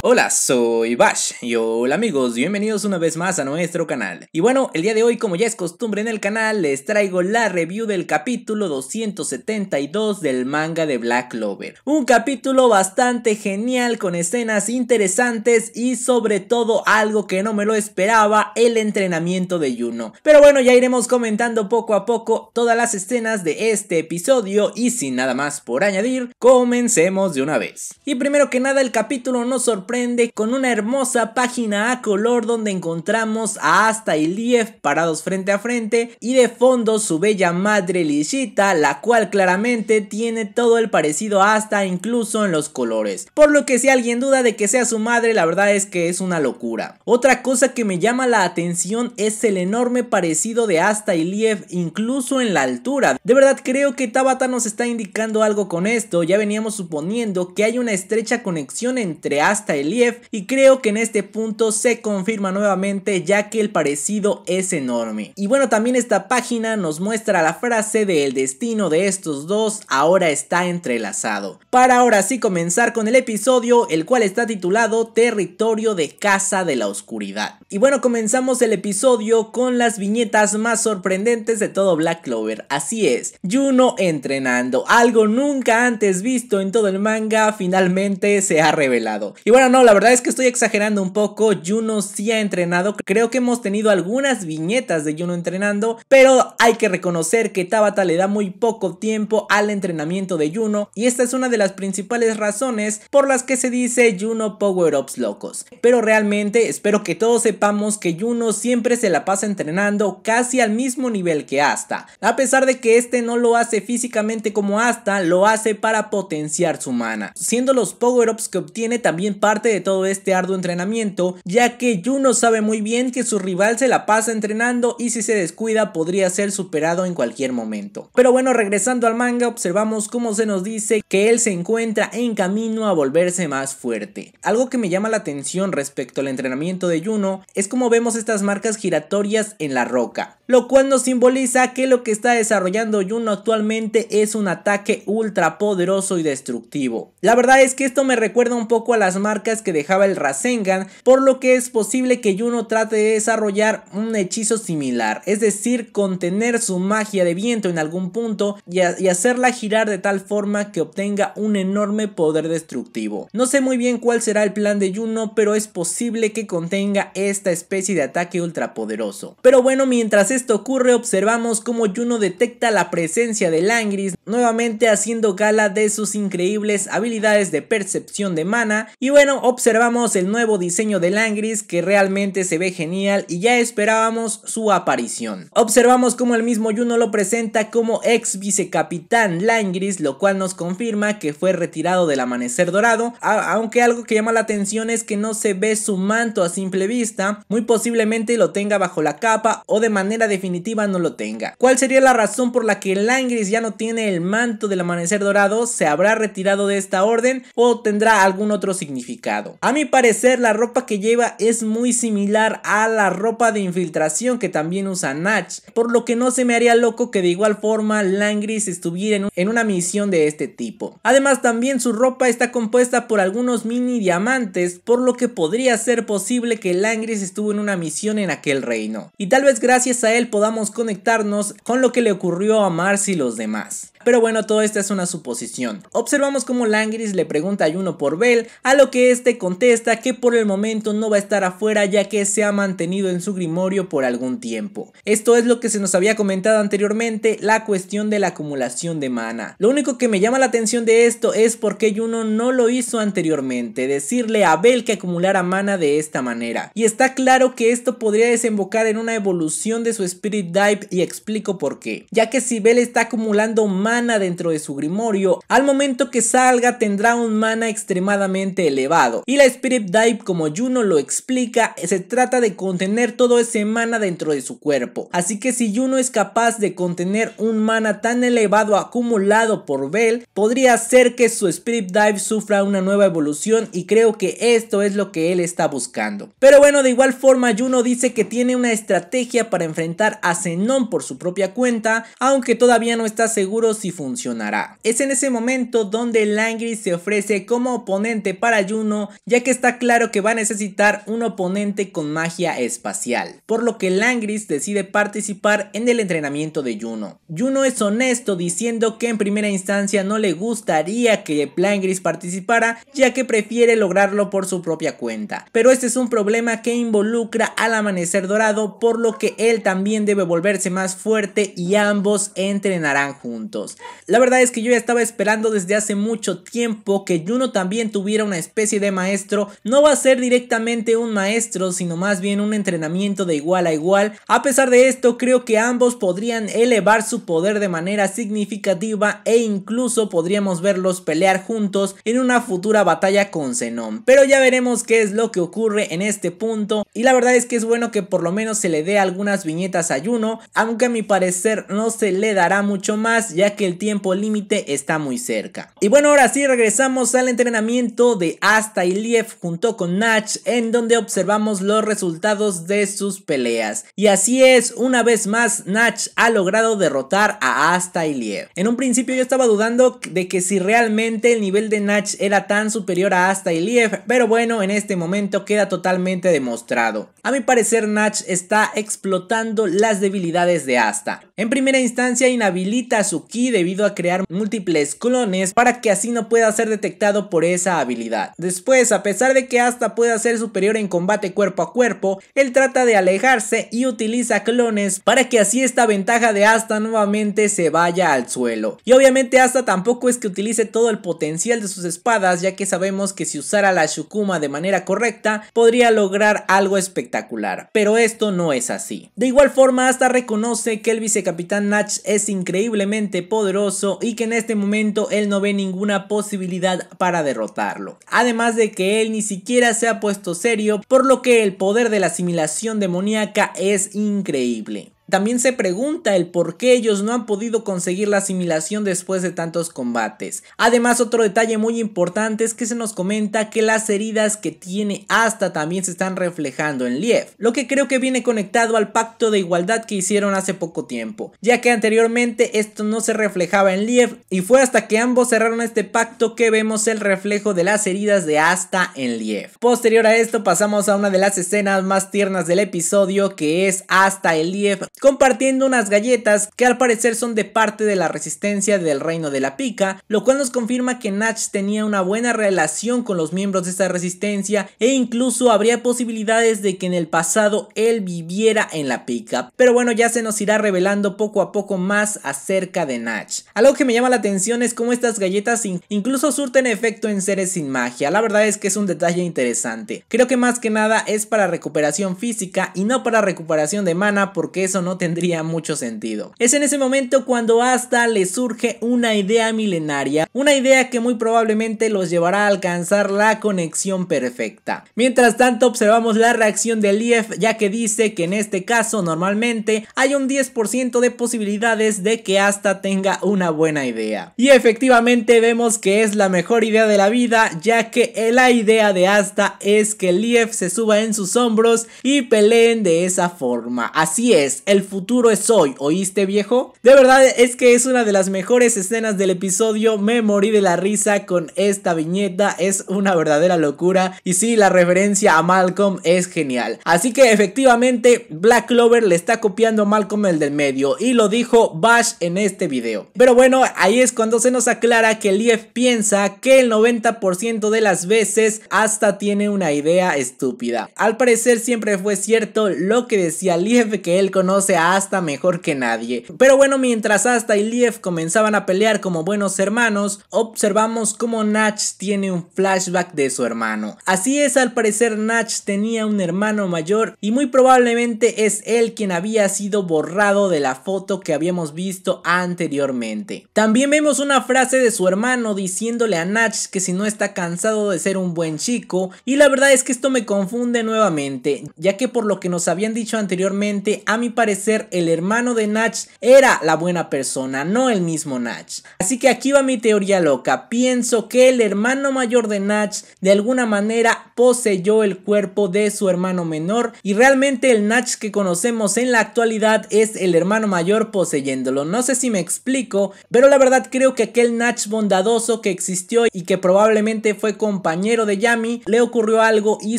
Hola, soy Bash y hola amigos, bienvenidos una vez más a nuestro canal. Y bueno, el día de hoy como ya es costumbre en el canal les traigo la review del capítulo 272 del manga de Black Clover. Un capítulo bastante genial con escenas interesantes y sobre todo algo que no me lo esperaba, el entrenamiento de Yuno. Pero bueno, ya iremos comentando poco a poco todas las escenas de este episodio y sin nada más por añadir, comencemos de una vez. Y primero que nada el capítulo nos sorprende con una hermosa página a color donde encontramos a Asta y Liev parados frente a frente y de fondo su bella madre Lishita, la cual claramente tiene todo el parecido a Asta incluso en los colores. Por lo que si alguien duda de que sea su madre, la verdad es que es una locura. Otra cosa que me llama la atención es el enorme parecido de Asta y Lief incluso en la altura. De verdad creo que Tabata nos está indicando algo con esto, ya veníamos suponiendo que hay una estrecha conexión entre Asta e y creo que en este punto se confirma nuevamente ya que el parecido es enorme. Y bueno, también esta página nos muestra la frase de el destino de estos dos ahora está entrelazado. Para ahora sí comenzar con el episodio, el cual está titulado Territorio de Casa de la Oscuridad. Y bueno, comenzamos el episodio con las viñetas más sorprendentes de todo Black Clover. Así es, Juno entrenando, algo nunca antes visto en todo el manga, finalmente se ha revelado. Y bueno, no, la verdad es que estoy exagerando un poco. Juno sí ha entrenado. Creo que hemos tenido algunas viñetas de Juno entrenando, pero hay que reconocer que Tabata le da muy poco tiempo al entrenamiento de Juno y esta es una de las principales razones por las que se dice Juno Power Ups locos. Pero realmente espero que todos sepamos que Juno siempre se la pasa entrenando casi al mismo nivel que Asta. A pesar de que este no lo hace físicamente como Asta, lo hace para potenciar su mana, siendo los Power Ups que obtiene también parte de todo este arduo entrenamiento, ya que Juno sabe muy bien que su rival se la pasa entrenando y si se descuida podría ser superado en cualquier momento. Pero bueno, regresando al manga, observamos cómo se nos dice que él se encuentra en camino a volverse más fuerte. Algo que me llama la atención respecto al entrenamiento de Juno es como vemos estas marcas giratorias en la roca, lo cual nos simboliza que lo que está desarrollando Juno actualmente es un ataque ultra poderoso y destructivo. La verdad es que esto me recuerda un poco a las marcas que dejaba el Rasengan, por lo que es posible que Yuno trate de desarrollar un hechizo similar, es decir, contener su magia de viento en algún punto y, hacerla girar de tal forma que obtenga un enorme poder destructivo. No sé muy bien cuál será el plan de Yuno, pero es posible que contenga esta especie de ataque ultrapoderoso. Pero bueno, mientras esto ocurre, observamos cómo Yuno detecta la presencia de Langris, nuevamente haciendo gala de sus increíbles habilidades de percepción de mana. Y bueno, observamos el nuevo diseño de Langris que realmente se ve genial y ya esperábamos su aparición. Observamos como el mismo Juno lo presenta como ex vicecapitán Langris, lo cual nos confirma que fue retirado del amanecer dorado, aunque algo que llama la atención es que no se ve su manto a simple vista, muy posiblemente lo tenga bajo la capa o de manera definitiva no lo tenga. ¿Cuál sería la razón por la que Langris ya no tiene el manto del amanecer dorado, se habrá retirado de esta orden o tendrá algún otro significado. A mi parecer la ropa que lleva es muy similar a la ropa de infiltración que también usa Natch, por lo que no se me haría loco que de igual forma Langris estuviera en, una misión de este tipo. Además también su ropa está compuesta por algunos mini diamantes, por lo que podría ser posible que Langris estuvo en una misión en aquel reino. Y tal vez gracias a él podamos conectarnos con lo que le ocurrió a Mars y los demás pero bueno, todo esto es una suposición. Observamos cómo Langris le pregunta a Yuno por Bell, a lo que este contesta que por el momento no va a estar afuera ya que se ha mantenido en su grimorio por algún tiempo. Esto es lo que se nos había comentado anteriormente, la cuestión de la acumulación de mana. Lo único que me llama la atención de esto es por qué Juno no lo hizo anteriormente, decirle a Bell que acumulara mana de esta manera. Y está claro que esto podría desembocar en una evolución de su Spirit Dive y explico por qué. Ya que si Bell está acumulando mana dentro de su grimorio, al momento que salga tendrá un mana extremadamente elevado. Y la Spirit Dive, como Juno lo explica, se trata de contener todo ese mana dentro de su cuerpo. Así que si Juno es capaz de contener un mana tan elevado acumulado por Bell, podría ser que su Spirit Dive sufra una nueva evolución y creo que esto es lo que él está buscando. Pero bueno, de igual forma Juno dice que tiene una estrategia para enfrentar a Zenon por su propia cuenta, aunque todavía no está seguro si funcionará. Es en ese momento donde Langris se ofrece como oponente para Juno, ya que está claro que va a necesitar un oponente con magia espacial, por lo que Langris decide participar en el entrenamiento de Juno. Juno es honesto diciendo que en primera instancia no le gustaría que Langris participara, ya que prefiere lograrlo por su propia cuenta, pero este es un problema que involucra al amanecer dorado, por lo que él también debe volverse más fuerte y ambos entrenarán juntos. La verdad es que yo ya estaba esperando desde hace mucho tiempo que Juno también tuviera una especie de maestro. No va a ser directamente un maestro, sino más bien un entrenamiento de igual a igual. A pesar de esto, creo que ambos podrían elevar su poder de manera significativa e incluso podríamos verlos pelear juntos en una futura batalla con Zenon. Pero ya veremos qué es lo que ocurre en este punto y la verdad es que es bueno que por lo menos se le dé algunas viñetas a Juno, aunque a mi parecer no se le dará mucho más ya que que el tiempo límite está muy cerca. Y bueno, ahora sí regresamos al entrenamiento de Asta Iliev junto con Natch en donde observamos los resultados de sus peleas. Y así es, una vez más Natch ha logrado derrotar a Asta Iliev. En un principio yo estaba dudando de que si realmente el nivel de Natch era tan superior a Asta Iliev, pero bueno, en este momento queda totalmente demostrado. A mi parecer Natch está explotando las debilidades de Asta. En primera instancia inhabilita a su debido a crear múltiples clones para que así no pueda ser detectado por esa habilidad. Después, a pesar de que Asta pueda ser superior en combate cuerpo a cuerpo, él trata de alejarse y utiliza clones para que así esta ventaja de Asta nuevamente se vaya al suelo. Y obviamente Asta tampoco es que utilice todo el potencial de sus espadas ya que sabemos que si usara la Shukuma de manera correcta podría lograr algo espectacular, pero esto no es así. De igual forma Asta reconoce que el vice Capitán Natch es increíblemente poderoso y que en este momento él no ve ninguna posibilidad para derrotarlo. Además de que él ni siquiera se ha puesto serio, por lo que el poder de la asimilación demoníaca es increíble. También se pregunta el por qué ellos no han podido conseguir la asimilación después de tantos combates. Además, otro detalle muy importante es que se nos comenta que las heridas que tiene Asta también se están reflejando en Liev, lo que creo que viene conectado al pacto de igualdad que hicieron hace poco tiempo, ya que anteriormente esto no se reflejaba en Liev y fue hasta que ambos cerraron este pacto que vemos el reflejo de las heridas de Asta en Liev. Posterior a esto pasamos a una de las escenas más tiernas del episodio que es Asta y Liev compartiendo unas galletas que al parecer son de parte de la resistencia del reino de la pica, lo cual nos confirma que Natch tenía una buena relación con los miembros de esta resistencia e incluso habría posibilidades de que en el pasado él viviera en la pica. Pero bueno, ya se nos irá revelando poco a poco más acerca de Natch. Algo que me llama la atención es cómo estas galletas incluso surten efecto en seres sin magia, la verdad es que es un detalle interesante. Creo que más que nada es para recuperación física y no para recuperación de mana porque eso no no tendría mucho sentido. Es en ese momento cuando hasta le surge una idea milenaria, una idea que muy probablemente los llevará a alcanzar la conexión perfecta. Mientras tanto observamos la reacción de Lief, ya que dice que en este caso normalmente hay un 10% de posibilidades de que hasta tenga una buena idea. Y efectivamente vemos que es la mejor idea de la vida ya que la idea de hasta es que Lief se suba en sus hombros y peleen de esa forma. Así es, el futuro es hoy, ¿oíste viejo? De verdad es que es una de las mejores escenas del episodio, me morí de la risa con esta viñeta, es una verdadera locura y si la referencia a Malcolm es genial. Así que efectivamente Black Clover le está copiando a Malcolm el del medio y lo dijo Bash en este video. Pero bueno, ahí es cuando se nos aclara que Liev piensa que el 90% de las veces hasta tiene una idea estúpida. Al parecer siempre fue cierto lo que decía Liev que él conoce a mejor que nadie. Pero bueno, mientras Asta y Liev comenzaban a pelear como buenos hermanos, observamos cómo Natch tiene un flashback de su hermano. Así es, al parecer Natch tenía un hermano mayor y muy probablemente es él quien había sido borrado de la foto que habíamos visto anteriormente. También vemos una frase de su hermano diciéndole a Natch que si no está cansado de ser un buen chico y la verdad es que esto me confunde nuevamente, ya que por lo que nos habían dicho anteriormente, a mi parecer ser el hermano de Natch era la buena persona, no el mismo Natch. Así que aquí va mi teoría loca. Pienso que el hermano mayor de Natch de alguna manera poseyó el cuerpo de su hermano menor y realmente el Natch que conocemos en la actualidad es el hermano mayor poseyéndolo. No sé si me explico, pero la verdad creo que aquel Natch bondadoso que existió y que probablemente fue compañero de Yami, le ocurrió algo y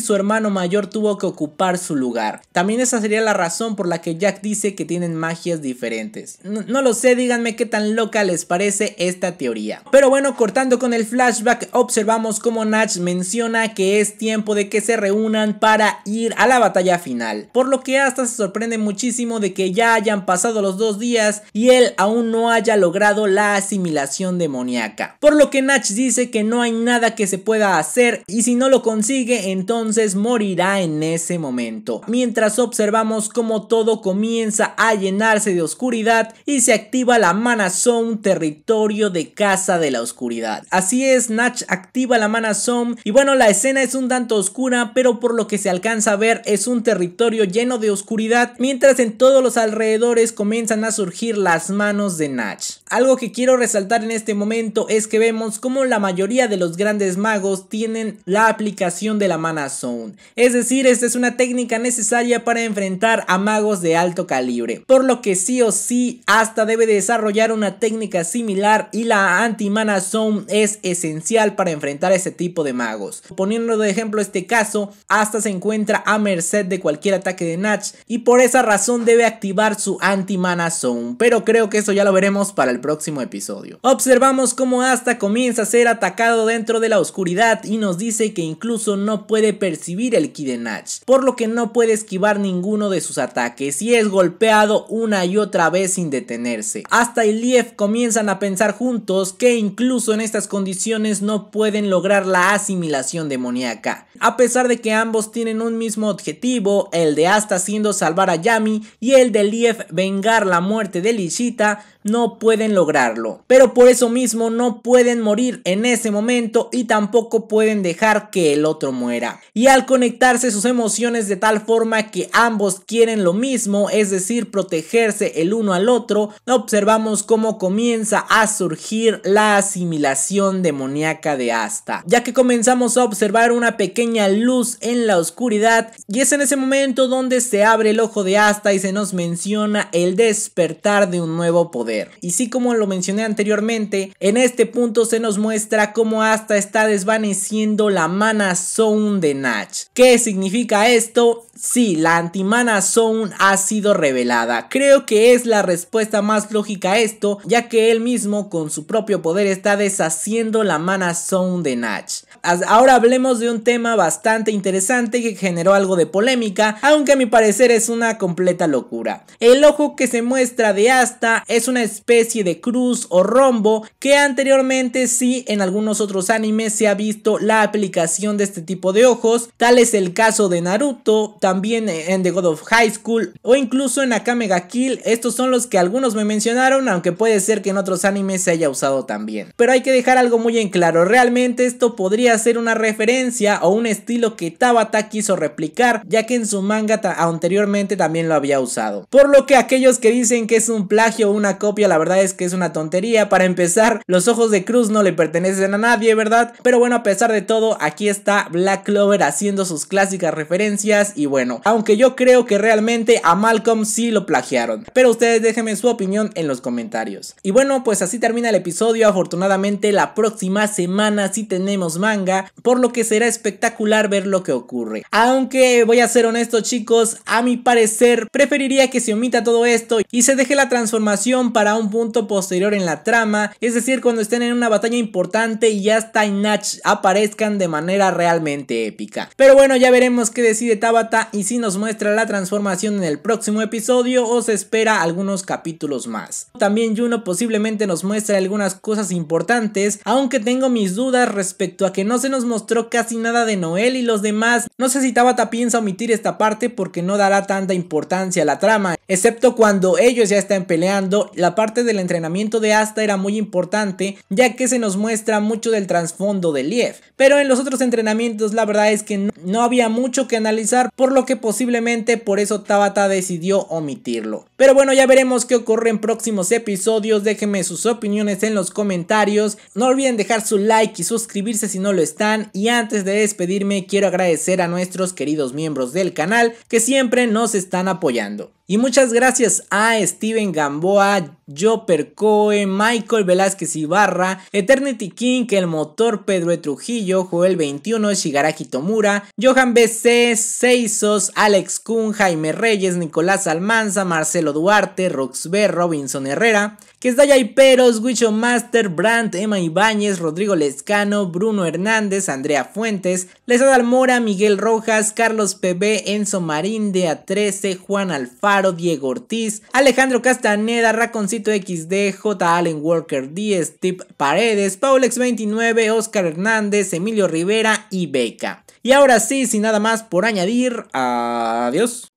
su hermano mayor tuvo que ocupar su lugar. También esa sería la razón por la que Jack dice que tienen magias diferentes. No, lo sé, díganme qué tan loca les parece esta teoría. Pero bueno, cortando con el flashback, observamos cómo Natch menciona que es tiempo de que se reúnan para ir a la batalla final. Por lo que hasta se sorprende muchísimo de que ya hayan pasado los dos días y él aún no haya logrado la asimilación demoníaca. Por lo que Natch dice que no hay nada que se pueda hacer y si no lo consigue entonces morirá en ese momento. Mientras observamos cómo todo comienza comienza a llenarse de oscuridad y se activa la Mana Zone, territorio de casa de la oscuridad. Así es, Natch activa la Mana Zone y bueno, la escena es un tanto oscura, pero por lo que se alcanza a ver es un territorio lleno de oscuridad, mientras en todos los alrededores comienzan a surgir las manos de Nach. Algo que quiero resaltar en este momento es que vemos como la mayoría de los grandes magos tienen la aplicación de la Mana Zone. Es decir, esta es una técnica necesaria para enfrentar a magos de alto calibre, por lo que sí o sí hasta debe desarrollar una técnica similar y la anti-mana zone es esencial para enfrentar ese tipo de magos. Poniendo de ejemplo este caso, hasta se encuentra a merced de cualquier ataque de Natch y por esa razón debe activar su anti-mana zone, pero creo que eso ya lo veremos para el próximo episodio. Observamos cómo hasta comienza a ser atacado dentro de la oscuridad y nos dice que incluso no puede percibir el ki de Natch, por lo que no puede esquivar ninguno de sus ataques y es golpeado una y otra vez sin detenerse. Hasta Liev comienzan a pensar juntos que incluso en estas condiciones no pueden lograr la asimilación demoníaca. A pesar de que ambos tienen un mismo objetivo, el de Asta siendo salvar a Yami y el de Liev vengar la muerte de Lishita, no pueden lograrlo. Pero por eso mismo no pueden morir en ese momento y tampoco pueden dejar que el otro muera. Y al conectarse sus emociones de tal forma que ambos quieren lo mismo, es decir, protegerse el uno al otro, observamos cómo comienza a surgir la asimilación demoníaca de Asta, ya que comenzamos a observar una pequeña luz en la oscuridad y es en ese momento donde se abre el ojo de Asta y se nos menciona el despertar de un nuevo poder y sí, como lo mencioné anteriormente, en este punto se nos muestra cómo hasta está desvaneciendo la mana zone de Natch. ¿Qué significa esto? Sí, la Anti-Mana zone ha sido revelada. Creo que es la respuesta más lógica a esto, ya que él mismo con su propio poder está deshaciendo la mana zone de Natch ahora hablemos de un tema bastante interesante que generó algo de polémica, aunque a mi parecer es una completa locura. El ojo que se muestra de asta es una especie de cruz o rombo que anteriormente sí en algunos otros animes se ha visto la aplicación de este tipo de ojos, tal es el caso de Naruto, también en The God of High School o incluso en Akame ga Kill, estos son los que algunos me mencionaron, aunque puede ser que en otros animes se haya usado también. Pero hay que dejar algo muy en claro, realmente esto podría hacer una referencia o un estilo que Tabata quiso replicar, ya que en su manga anteriormente también lo había usado. Por lo que aquellos que dicen que es un plagio o una copia, la verdad es que es una tontería. Para empezar, los ojos de Cruz no le pertenecen a nadie, ¿verdad? Pero bueno, a pesar de todo, aquí está Black Clover haciendo sus clásicas referencias y bueno, aunque yo creo que realmente a Malcolm sí lo plagiaron. Pero ustedes déjenme su opinión en los comentarios. Y bueno, pues así termina el episodio. Afortunadamente la próxima semana sí tenemos manga por lo que será espectacular ver lo que ocurre. Aunque voy a ser honesto chicos, a mi parecer preferiría que se omita todo esto y se deje la transformación para un punto posterior en la trama, es decir, cuando estén en una batalla importante y ya en Natch aparezcan de manera realmente épica. Pero bueno, ya veremos qué decide Tabata y si nos muestra la transformación en el próximo episodio o se espera algunos capítulos más. También Juno posiblemente nos muestra algunas cosas importantes, aunque tengo mis dudas respecto a que no no se nos mostró casi nada de Noel y los demás. No sé si Tabata piensa omitir esta parte porque no dará tanta importancia a la trama, excepto cuando ellos ya están peleando. La parte del entrenamiento de Asta era muy importante ya que se nos muestra mucho del trasfondo de Liev, Pero en los otros entrenamientos la verdad es que no, había mucho que analizar por lo que posiblemente por eso Tabata decidió omitirlo. Pero bueno ya veremos qué ocurre en próximos episodios. Déjenme sus opiniones en los comentarios. No olviden dejar su like y suscribirse si no lo están y antes de despedirme quiero agradecer a nuestros queridos miembros del canal que siempre nos están apoyando. Y muchas gracias a Steven Gamboa, Joper Coe, Michael Velázquez Ibarra, Eternity King, El Motor, Pedro e. Trujillo, Joel 21, Shigaraki Tomura, Johan BC, Seisos, Alex Kun, Jaime Reyes, Nicolás Almanza, Marcelo Duarte, Roxber, Robinson Herrera, que y Peros, Wicho Master, Brandt, Emma Ibáñez, Rodrigo Lescano, Bruno Hernández, Andrea Fuentes, Lesada Almora, Miguel Rojas, Carlos PB, Enzo Marín, dea 13 Juan Alfaro, Diego Ortiz, Alejandro Castaneda, Raconcito XD, J. Allen Walker D, Steve Paredes, Paulex29, Oscar Hernández, Emilio Rivera y Beca. Y ahora sí, sin nada más por añadir, adiós.